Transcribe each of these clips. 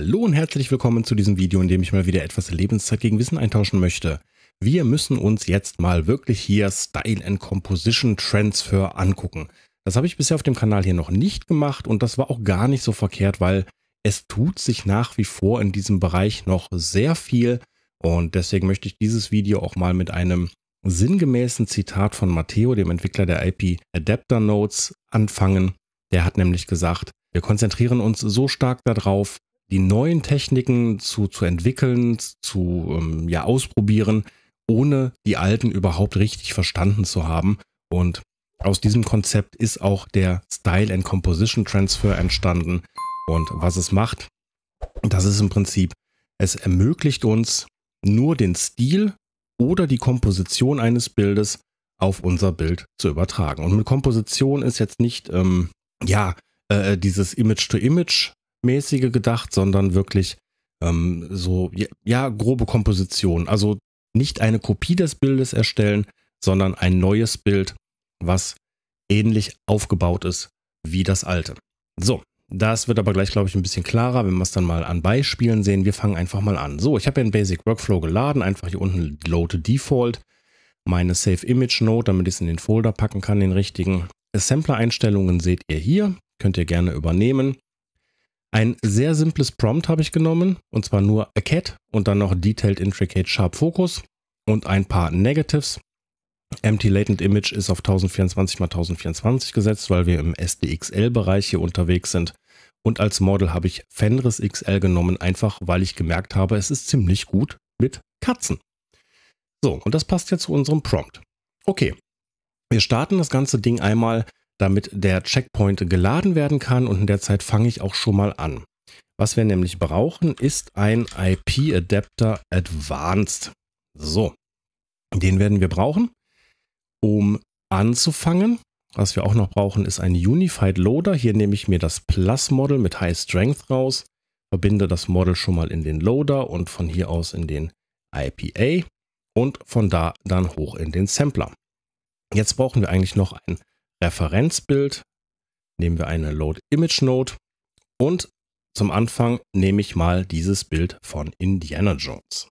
Hallo und herzlich willkommen zu diesem Video, in dem ich mal wieder etwas Lebenszeit gegen Wissen eintauschen möchte. Wir müssen uns jetzt mal wirklich hier Style and Composition Transfer angucken. Das habe ich bisher auf dem Kanal hier noch nicht gemacht und das war auch gar nicht so verkehrt, weil es tut sich nach wie vor in diesem Bereich noch sehr viel und deswegen möchte ich dieses Video auch mal mit einem sinngemäßen Zitat von Matteo, dem Entwickler der IP Adapter Notes, anfangen. Der hat nämlich gesagt, wir konzentrieren uns so stark darauf, die neuen Techniken zu, zu entwickeln, zu ähm, ja, ausprobieren, ohne die alten überhaupt richtig verstanden zu haben. Und aus diesem Konzept ist auch der Style and Composition Transfer entstanden. Und was es macht, das ist im Prinzip, es ermöglicht uns nur den Stil oder die Komposition eines Bildes auf unser Bild zu übertragen. Und mit Komposition ist jetzt nicht, ähm, ja, äh, äh dieses Image-to-Image mäßige gedacht, sondern wirklich ähm, so, ja, ja, grobe Komposition. Also nicht eine Kopie des Bildes erstellen, sondern ein neues Bild, was ähnlich aufgebaut ist wie das alte. So, das wird aber gleich, glaube ich, ein bisschen klarer, wenn wir es dann mal an Beispielen sehen. Wir fangen einfach mal an. So, ich habe ja einen Basic Workflow geladen, einfach hier unten Load Default, meine Save Image Note, damit ich es in den Folder packen kann, den richtigen. Sampler-Einstellungen seht ihr hier, könnt ihr gerne übernehmen. Ein sehr simples Prompt habe ich genommen, und zwar nur a cat und dann noch detailed intricate sharp focus und ein paar Negatives. Empty Latent Image ist auf 1024 x 1024 gesetzt, weil wir im SDXL-Bereich hier unterwegs sind. Und als Model habe ich Fenris XL genommen, einfach weil ich gemerkt habe, es ist ziemlich gut mit Katzen. So, und das passt jetzt zu unserem Prompt. Okay, wir starten das ganze Ding einmal damit der Checkpoint geladen werden kann und in der Zeit fange ich auch schon mal an. Was wir nämlich brauchen, ist ein IP Adapter Advanced. So, den werden wir brauchen, um anzufangen. Was wir auch noch brauchen, ist ein Unified Loader. Hier nehme ich mir das Plus Model mit High Strength raus, verbinde das Model schon mal in den Loader und von hier aus in den IPA und von da dann hoch in den Sampler. Jetzt brauchen wir eigentlich noch ein Referenzbild nehmen wir eine Load Image Node und zum Anfang nehme ich mal dieses Bild von Indiana Jones.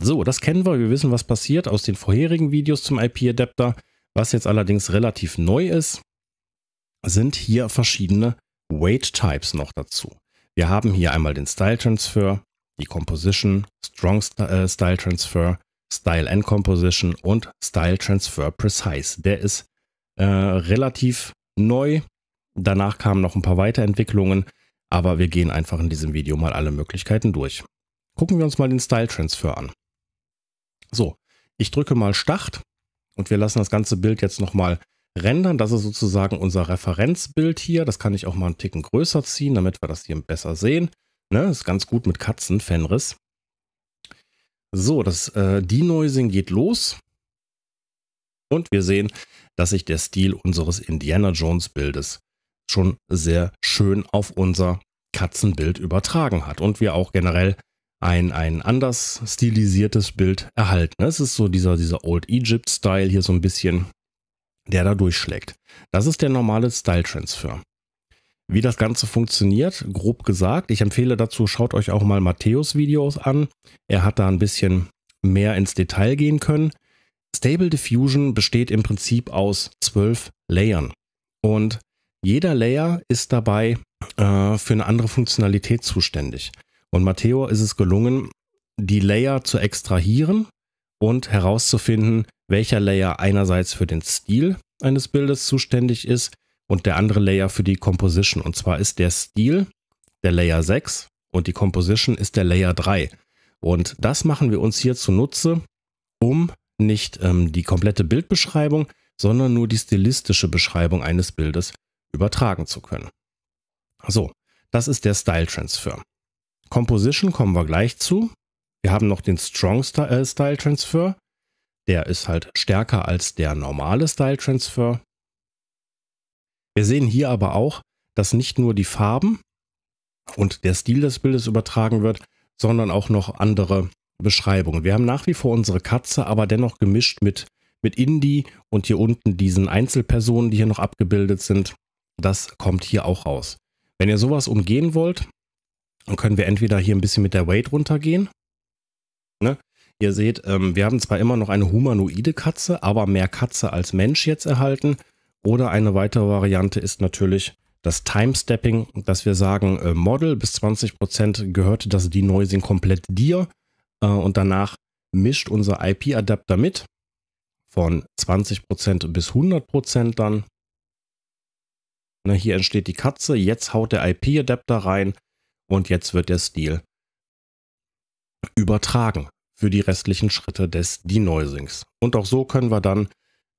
So, das kennen wir, wir wissen, was passiert aus den vorherigen Videos zum IP-Adapter. Was jetzt allerdings relativ neu ist, sind hier verschiedene Weight Types noch dazu. Wir haben hier einmal den Style Transfer, die Composition, Strong äh, Style Transfer, Style and Composition und Style Transfer Precise. Der ist äh, relativ neu. Danach kamen noch ein paar Weiterentwicklungen, aber wir gehen einfach in diesem Video mal alle Möglichkeiten durch. Gucken wir uns mal den Style Transfer an. So, ich drücke mal Start und wir lassen das ganze Bild jetzt nochmal rendern. Das ist sozusagen unser Referenzbild hier. Das kann ich auch mal einen Ticken größer ziehen, damit wir das hier besser sehen. Ne, ist ganz gut mit Katzen, Fenris. So, das äh, de geht los. Und wir sehen, dass sich der Stil unseres Indiana Jones Bildes schon sehr schön auf unser Katzenbild übertragen hat und wir auch generell ein, ein anders stilisiertes Bild erhalten. Es ist so dieser, dieser Old Egypt Style hier so ein bisschen, der da durchschlägt. Das ist der normale Style Transfer. Wie das Ganze funktioniert, grob gesagt, ich empfehle dazu, schaut euch auch mal Matthäus Videos an. Er hat da ein bisschen mehr ins Detail gehen können. Stable Diffusion besteht im Prinzip aus zwölf Layern. Und jeder Layer ist dabei äh, für eine andere Funktionalität zuständig. Und Matteo ist es gelungen, die Layer zu extrahieren und herauszufinden, welcher Layer einerseits für den Stil eines Bildes zuständig ist und der andere Layer für die Composition. Und zwar ist der Stil der Layer 6 und die Composition ist der Layer 3. Und das machen wir uns hier zunutze, um nicht ähm, die komplette Bildbeschreibung, sondern nur die stilistische Beschreibung eines Bildes übertragen zu können. So, das ist der Style Transfer. Composition kommen wir gleich zu. Wir haben noch den Strong äh, Style Transfer. Der ist halt stärker als der normale Style Transfer. Wir sehen hier aber auch, dass nicht nur die Farben und der Stil des Bildes übertragen wird, sondern auch noch andere Beschreibungen. Wir haben nach wie vor unsere Katze, aber dennoch gemischt mit, mit Indie und hier unten diesen Einzelpersonen, die hier noch abgebildet sind. Das kommt hier auch raus. Wenn ihr sowas umgehen wollt, dann können wir entweder hier ein bisschen mit der Weight runtergehen. Ne? Ihr seht, ähm, wir haben zwar immer noch eine humanoide Katze, aber mehr Katze als Mensch jetzt erhalten. Oder eine weitere Variante ist natürlich das Time-Stepping, dass wir sagen, äh, Model bis 20% gehörte das Denoising komplett dir äh, und danach mischt unser IP-Adapter mit von 20% bis 100% dann. Na, hier entsteht die Katze, jetzt haut der IP-Adapter rein und jetzt wird der Stil übertragen für die restlichen Schritte des Denoisings. Und auch so können wir dann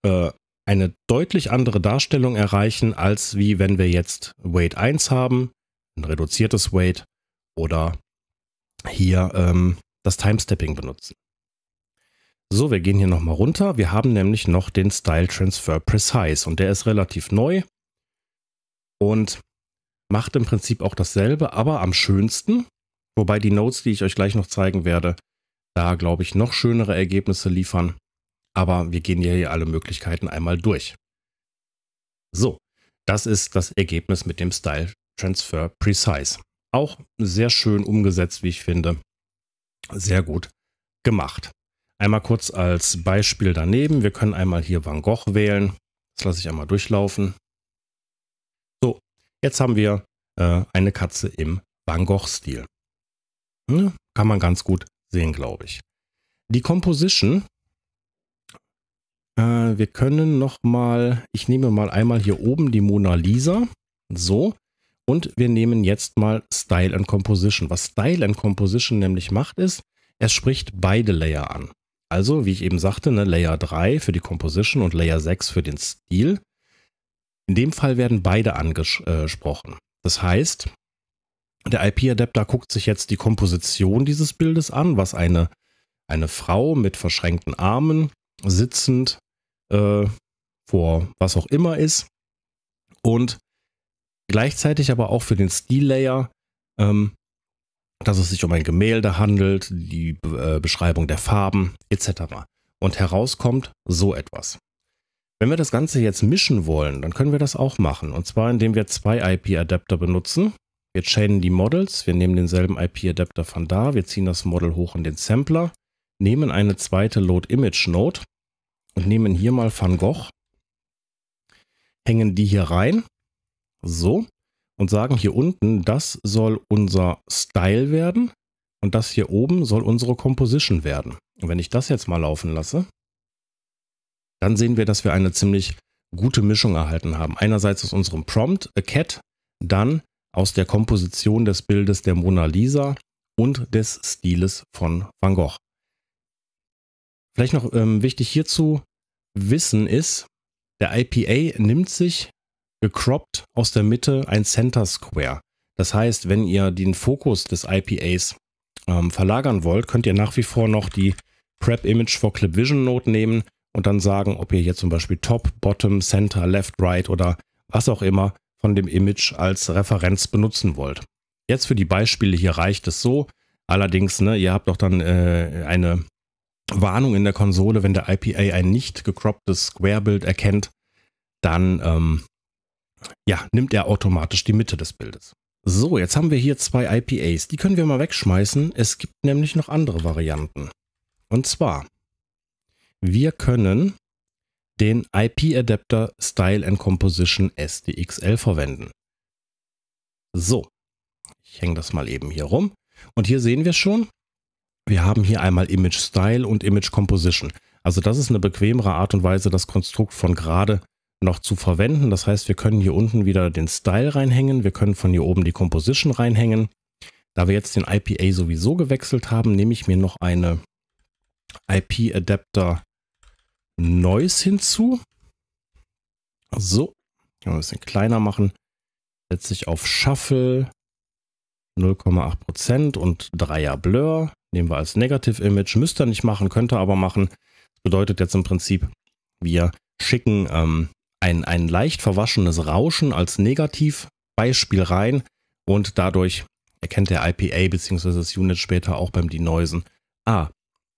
äh, eine deutlich andere Darstellung erreichen, als wie wenn wir jetzt Weight 1 haben, ein reduziertes Weight oder hier ähm, das Timestepping benutzen. So, wir gehen hier nochmal runter. Wir haben nämlich noch den Style Transfer Precise und der ist relativ neu und macht im Prinzip auch dasselbe, aber am schönsten. Wobei die Notes, die ich euch gleich noch zeigen werde, da glaube ich noch schönere Ergebnisse liefern. Aber wir gehen hier alle Möglichkeiten einmal durch. So, das ist das Ergebnis mit dem Style Transfer Precise. Auch sehr schön umgesetzt, wie ich finde sehr gut gemacht. Einmal kurz als Beispiel daneben. Wir können einmal hier Van Gogh wählen. Das lasse ich einmal durchlaufen. So, jetzt haben wir äh, eine Katze im Van Gogh-Stil. Hm, kann man ganz gut sehen, glaube ich. Die Composition. Äh, wir können nochmal, ich nehme mal einmal hier oben die Mona Lisa. So, und wir nehmen jetzt mal Style and Composition. Was Style and Composition nämlich macht, ist, es spricht beide Layer an. Also, wie ich eben sagte, ne, Layer 3 für die Composition und Layer 6 für den Stil. In dem Fall werden beide angesprochen. Das heißt, der IP-Adapter guckt sich jetzt die Komposition dieses Bildes an, was eine, eine Frau mit verschränkten Armen sitzend äh, vor was auch immer ist. Und Gleichzeitig aber auch für den Stillayer, ähm, dass es sich um ein Gemälde handelt, die äh, Beschreibung der Farben etc. Und herauskommt so etwas. Wenn wir das Ganze jetzt mischen wollen, dann können wir das auch machen. Und zwar indem wir zwei IP-Adapter benutzen. Wir chainen die Models, wir nehmen denselben IP-Adapter von da, wir ziehen das Model hoch in den Sampler, nehmen eine zweite Load-Image-Node und nehmen hier mal Van Gogh, hängen die hier rein so. Und sagen hier unten, das soll unser Style werden und das hier oben soll unsere Composition werden. Und wenn ich das jetzt mal laufen lasse, dann sehen wir, dass wir eine ziemlich gute Mischung erhalten haben. Einerseits aus unserem Prompt, a cat, dann aus der Komposition des Bildes der Mona Lisa und des Stiles von Van Gogh. Vielleicht noch ähm, wichtig hierzu wissen ist, der IPA nimmt sich gecroppt aus der Mitte ein Center Square. Das heißt, wenn ihr den Fokus des IPAs ähm, verlagern wollt, könnt ihr nach wie vor noch die Prep Image for Clip Vision Note nehmen und dann sagen, ob ihr hier zum Beispiel Top, Bottom, Center, Left, Right oder was auch immer von dem Image als Referenz benutzen wollt. Jetzt für die Beispiele hier reicht es so. Allerdings, ne, ihr habt doch dann äh, eine Warnung in der Konsole, wenn der IPA ein nicht gecropptes Square-Bild erkennt, dann ähm, ja, nimmt er automatisch die Mitte des Bildes. So, jetzt haben wir hier zwei IPAs. Die können wir mal wegschmeißen. Es gibt nämlich noch andere Varianten. Und zwar, wir können den IP Adapter Style and Composition SDXL verwenden. So, ich hänge das mal eben hier rum. Und hier sehen wir schon, wir haben hier einmal Image Style und Image Composition. Also das ist eine bequemere Art und Weise, das Konstrukt von gerade noch zu verwenden. Das heißt, wir können hier unten wieder den Style reinhängen. Wir können von hier oben die Composition reinhängen. Da wir jetzt den IPA sowieso gewechselt haben, nehme ich mir noch eine IP Adapter Noise hinzu. So, ein bisschen kleiner machen. Setze ich auf Shuffle 0,8% und Dreier Blur. Nehmen wir als Negative Image. Müsste ihr nicht machen, könnte ihr aber machen. Das bedeutet jetzt im Prinzip, wir schicken ähm, ein, ein leicht verwaschenes Rauschen als Negativbeispiel rein und dadurch erkennt der IPA bzw. das Unit später auch beim Denoisen, ah,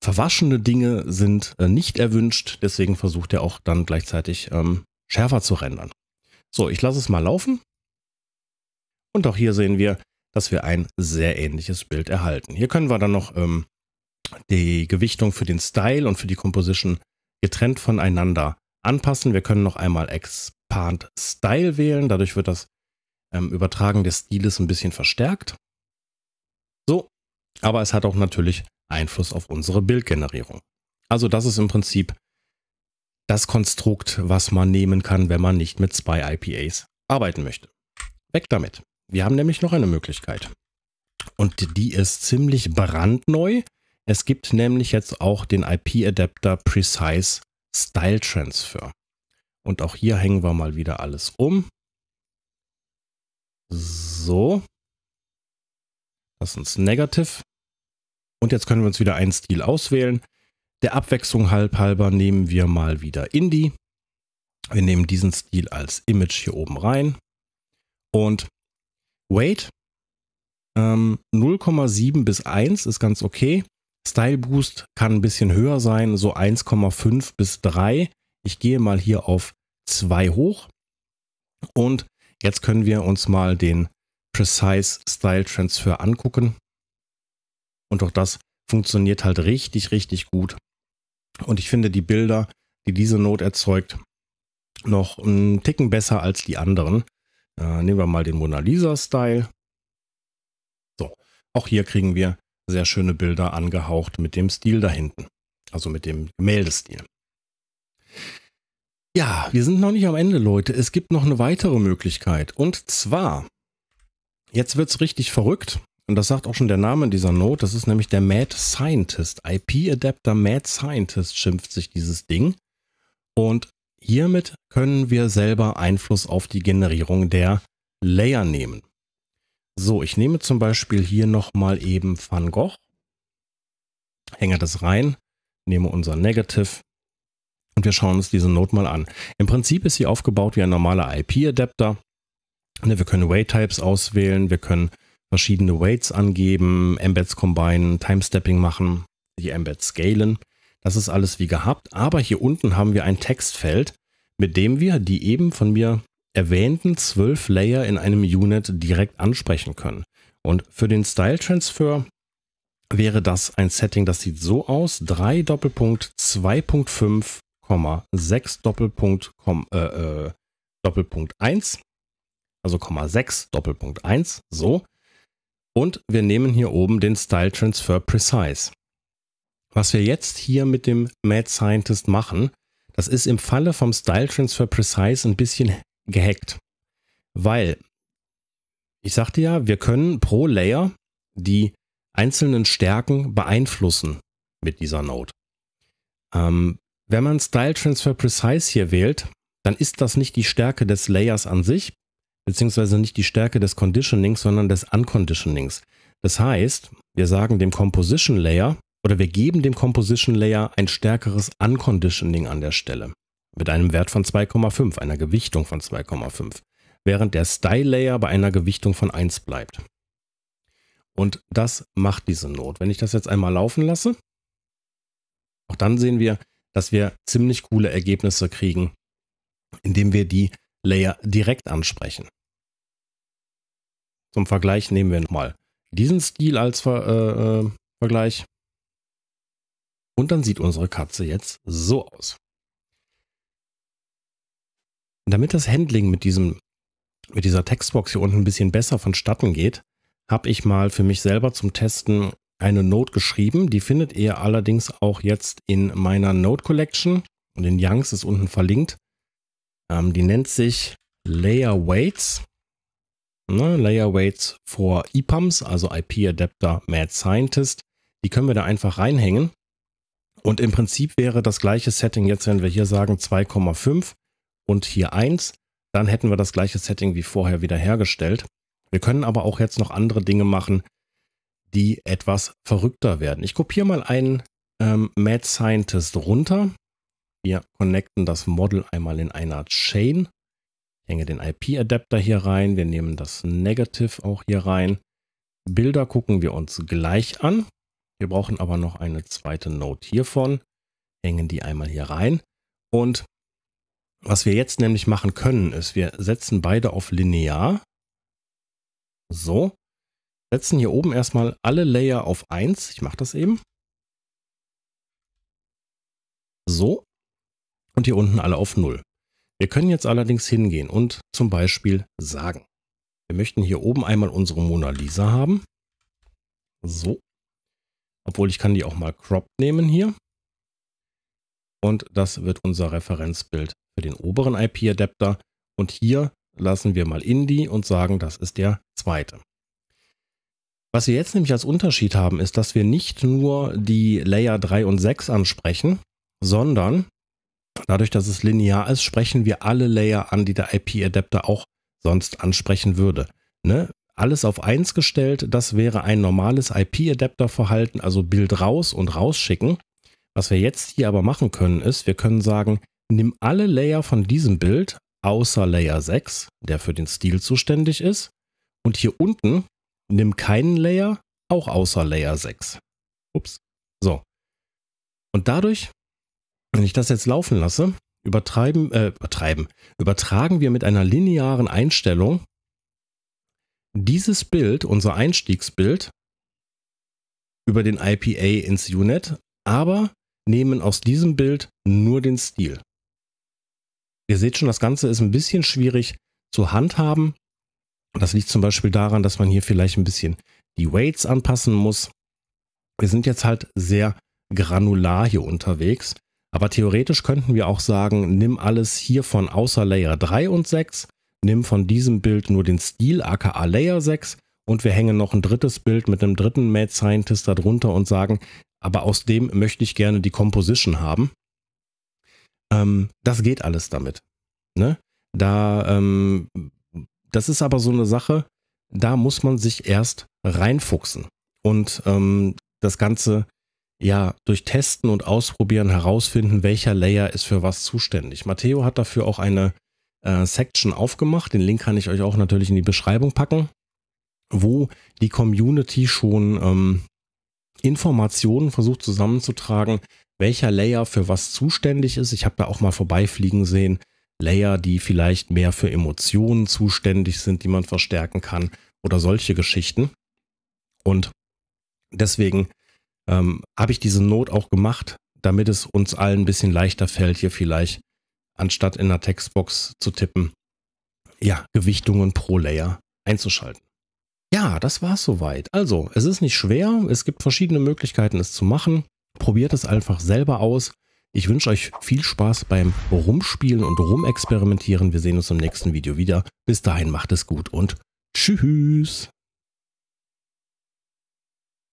verwaschene Dinge sind äh, nicht erwünscht, deswegen versucht er auch dann gleichzeitig ähm, schärfer zu rendern. So, ich lasse es mal laufen. Und auch hier sehen wir, dass wir ein sehr ähnliches Bild erhalten. Hier können wir dann noch ähm, die Gewichtung für den Style und für die Composition getrennt voneinander anpassen. Wir können noch einmal Expand Style wählen. Dadurch wird das ähm, Übertragen des Stiles ein bisschen verstärkt. So, aber es hat auch natürlich Einfluss auf unsere Bildgenerierung. Also das ist im Prinzip das Konstrukt, was man nehmen kann, wenn man nicht mit zwei IPAs arbeiten möchte. Weg damit. Wir haben nämlich noch eine Möglichkeit. Und die ist ziemlich brandneu. Es gibt nämlich jetzt auch den IP-Adapter Precise Style Transfer. Und auch hier hängen wir mal wieder alles um. So. Das ist ein Negative. Und jetzt können wir uns wieder einen Stil auswählen. Der Abwechslung halb halber nehmen wir mal wieder Indie. Wir nehmen diesen Stil als Image hier oben rein. Und Weight ähm, 0,7 bis 1 ist ganz okay. Style Boost kann ein bisschen höher sein, so 1,5 bis 3. Ich gehe mal hier auf 2 hoch. Und jetzt können wir uns mal den Precise Style Transfer angucken. Und auch das funktioniert halt richtig, richtig gut. Und ich finde die Bilder, die diese Note erzeugt, noch einen Ticken besser als die anderen. Äh, nehmen wir mal den Mona Lisa Style. So, auch hier kriegen wir sehr schöne Bilder angehaucht mit dem Stil da hinten. Also mit dem Gemäldestil. Ja, wir sind noch nicht am Ende, Leute. Es gibt noch eine weitere Möglichkeit. Und zwar, jetzt wird es richtig verrückt. Und das sagt auch schon der Name dieser Note. Das ist nämlich der Mad Scientist. IP Adapter Mad Scientist schimpft sich dieses Ding. Und hiermit können wir selber Einfluss auf die Generierung der Layer nehmen. So, ich nehme zum Beispiel hier nochmal eben Van Gogh, hänge das rein, nehme unser Negative und wir schauen uns diese Note mal an. Im Prinzip ist sie aufgebaut wie ein normaler IP-Adapter. Ne, wir können Way-Types auswählen, wir können verschiedene Weights angeben, Embeds combinen, Timestepping machen, die Embeds scalen. Das ist alles wie gehabt, aber hier unten haben wir ein Textfeld, mit dem wir die eben von mir erwähnten zwölf Layer in einem Unit direkt ansprechen können. Und für den Style Transfer wäre das ein Setting, das sieht so aus. 3 Doppelpunkt 2.5, 6 Doppelpunkt, äh, äh, Doppelpunkt 1, also 6 Doppelpunkt 1, so. Und wir nehmen hier oben den Style Transfer Precise. Was wir jetzt hier mit dem Mad Scientist machen, das ist im Falle vom Style Transfer Precise ein bisschen gehackt. Weil, ich sagte ja, wir können pro Layer die einzelnen Stärken beeinflussen mit dieser Node. Ähm, wenn man Style Transfer Precise hier wählt, dann ist das nicht die Stärke des Layers an sich, beziehungsweise nicht die Stärke des Conditionings, sondern des Unconditionings. Das heißt, wir sagen dem Composition Layer oder wir geben dem Composition Layer ein stärkeres Unconditioning an der Stelle mit einem Wert von 2,5, einer Gewichtung von 2,5, während der Style Layer bei einer Gewichtung von 1 bleibt. Und das macht diese Note. Wenn ich das jetzt einmal laufen lasse, auch dann sehen wir, dass wir ziemlich coole Ergebnisse kriegen, indem wir die Layer direkt ansprechen. Zum Vergleich nehmen wir nochmal diesen Stil als Ver äh, äh Vergleich. Und dann sieht unsere Katze jetzt so aus damit das Handling mit diesem, mit dieser Textbox hier unten ein bisschen besser vonstatten geht, habe ich mal für mich selber zum Testen eine Note geschrieben. Die findet ihr allerdings auch jetzt in meiner Note Collection und in Youngs ist unten verlinkt. Ähm, die nennt sich Layer Weights. Ne, Layer Weights for EPUMs, also IP Adapter Mad Scientist. Die können wir da einfach reinhängen. Und im Prinzip wäre das gleiche Setting jetzt, wenn wir hier sagen 2,5 und hier 1, dann hätten wir das gleiche Setting wie vorher wieder hergestellt. Wir können aber auch jetzt noch andere Dinge machen, die etwas verrückter werden. Ich kopiere mal einen ähm, Mad Scientist runter. Wir connecten das Model einmal in einer Chain. Ich hänge den IP-Adapter hier rein. Wir nehmen das Negative auch hier rein. Bilder gucken wir uns gleich an. Wir brauchen aber noch eine zweite Node hiervon. Hängen die einmal hier rein. Und was wir jetzt nämlich machen können, ist, wir setzen beide auf linear. So. Setzen hier oben erstmal alle Layer auf 1. Ich mache das eben. So. Und hier unten alle auf 0. Wir können jetzt allerdings hingehen und zum Beispiel sagen, wir möchten hier oben einmal unsere Mona Lisa haben. So. Obwohl ich kann die auch mal crop nehmen hier. Und das wird unser Referenzbild für den oberen IP-Adapter und hier lassen wir mal Indie und sagen, das ist der zweite. Was wir jetzt nämlich als Unterschied haben, ist, dass wir nicht nur die Layer 3 und 6 ansprechen, sondern dadurch, dass es linear ist, sprechen wir alle Layer an, die der IP-Adapter auch sonst ansprechen würde. Ne? Alles auf 1 gestellt, das wäre ein normales IP-Adapter-Verhalten, also Bild raus und rausschicken. Was wir jetzt hier aber machen können, ist, wir können sagen, Nimm alle Layer von diesem Bild, außer Layer 6, der für den Stil zuständig ist. Und hier unten nimm keinen Layer, auch außer Layer 6. Ups. So. Und dadurch, wenn ich das jetzt laufen lasse, übertreiben, äh, übertreiben, übertragen wir mit einer linearen Einstellung dieses Bild, unser Einstiegsbild, über den IPA ins UNet, aber nehmen aus diesem Bild nur den Stil. Ihr seht schon, das Ganze ist ein bisschen schwierig zu handhaben. Das liegt zum Beispiel daran, dass man hier vielleicht ein bisschen die Weights anpassen muss. Wir sind jetzt halt sehr granular hier unterwegs. Aber theoretisch könnten wir auch sagen, nimm alles hier von außer Layer 3 und 6, nimm von diesem Bild nur den Stil aka Layer 6 und wir hängen noch ein drittes Bild mit einem dritten Mad Scientist darunter und sagen, aber aus dem möchte ich gerne die Composition haben. Ähm, das geht alles damit. Ne? Da, ähm, das ist aber so eine Sache, da muss man sich erst reinfuchsen und ähm, das Ganze ja durch Testen und Ausprobieren herausfinden, welcher Layer ist für was zuständig. Matteo hat dafür auch eine äh, Section aufgemacht, den Link kann ich euch auch natürlich in die Beschreibung packen, wo die Community schon ähm, Informationen versucht zusammenzutragen, welcher Layer für was zuständig ist. Ich habe da auch mal vorbeifliegen sehen, Layer, die vielleicht mehr für Emotionen zuständig sind, die man verstärken kann oder solche Geschichten. Und deswegen ähm, habe ich diese Not auch gemacht, damit es uns allen ein bisschen leichter fällt, hier vielleicht, anstatt in der Textbox zu tippen, ja, Gewichtungen pro Layer einzuschalten. Ja, das war's soweit. Also, es ist nicht schwer. Es gibt verschiedene Möglichkeiten, es zu machen. Probiert es einfach selber aus. Ich wünsche euch viel Spaß beim Rumspielen und Rumexperimentieren. Wir sehen uns im nächsten Video wieder. Bis dahin macht es gut und tschüss.